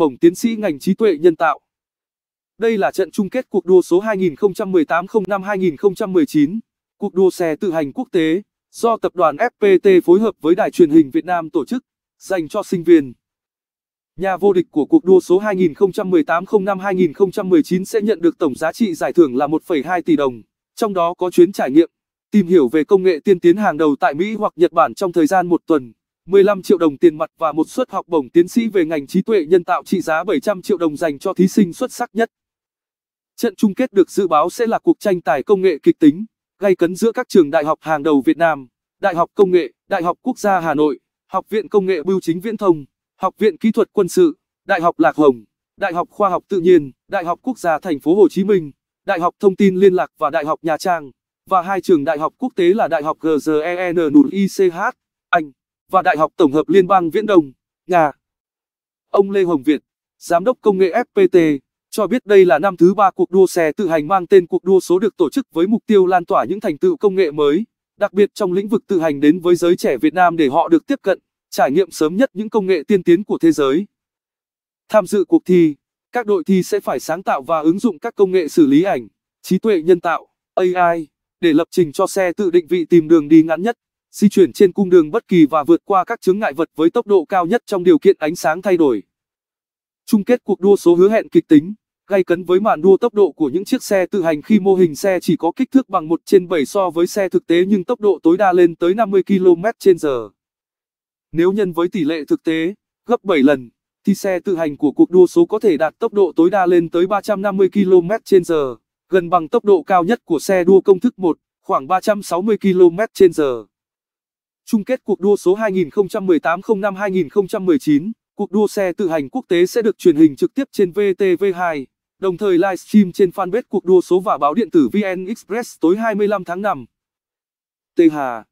bổng tiến sĩ ngành trí tuệ nhân tạo. Đây là trận chung kết cuộc đua số 2018-05-2019, cuộc đua xe tự hành quốc tế, do tập đoàn FPT phối hợp với Đài truyền hình Việt Nam tổ chức, dành cho sinh viên. Nhà vô địch của cuộc đua số 2018-05-2019 sẽ nhận được tổng giá trị giải thưởng là 1,2 tỷ đồng, trong đó có chuyến trải nghiệm, tìm hiểu về công nghệ tiên tiến hàng đầu tại Mỹ hoặc Nhật Bản trong thời gian một tuần. 15 triệu đồng tiền mặt và một suất học bổng tiến sĩ về ngành trí tuệ nhân tạo trị giá 700 triệu đồng dành cho thí sinh xuất sắc nhất. Trận chung kết được dự báo sẽ là cuộc tranh tài công nghệ kịch tính, gay cấn giữa các trường đại học hàng đầu Việt Nam, Đại học Công nghệ, Đại học Quốc gia Hà Nội, Học viện Công nghệ Bưu chính Viễn thông, Học viện Kỹ thuật Quân sự, Đại học Lạc Hồng, Đại học Khoa học Tự nhiên, Đại học Quốc gia Thành phố Hồ Chí Minh, Đại học Thông tin Liên lạc và Đại học Nha Trang, và hai trường đại học quốc tế là Đại học GREN NUICH, Anh và Đại học Tổng hợp Liên bang Viễn Đông, Nga. Ông Lê Hồng Việt, Giám đốc Công nghệ FPT, cho biết đây là năm thứ ba cuộc đua xe tự hành mang tên cuộc đua số được tổ chức với mục tiêu lan tỏa những thành tựu công nghệ mới, đặc biệt trong lĩnh vực tự hành đến với giới trẻ Việt Nam để họ được tiếp cận, trải nghiệm sớm nhất những công nghệ tiên tiến của thế giới. Tham dự cuộc thi, các đội thi sẽ phải sáng tạo và ứng dụng các công nghệ xử lý ảnh, trí tuệ nhân tạo, AI, để lập trình cho xe tự định vị tìm đường đi ngắn nhất di chuyển trên cung đường bất kỳ và vượt qua các chướng ngại vật với tốc độ cao nhất trong điều kiện ánh sáng thay đổi. Chung kết cuộc đua số hứa hẹn kịch tính, gay cấn với màn đua tốc độ của những chiếc xe tự hành khi mô hình xe chỉ có kích thước bằng 1 trên 7 so với xe thực tế nhưng tốc độ tối đa lên tới 50 km h Nếu nhân với tỷ lệ thực tế, gấp 7 lần, thì xe tự hành của cuộc đua số có thể đạt tốc độ tối đa lên tới 350 km h gần bằng tốc độ cao nhất của xe đua công thức 1, khoảng 360 km h Chung kết cuộc đua số 2018-05-2019, cuộc đua xe tự hành quốc tế sẽ được truyền hình trực tiếp trên VTV2, đồng thời livestream trên fanpage cuộc đua số và báo điện tử VN Express tối 25 tháng 5. Tê Hà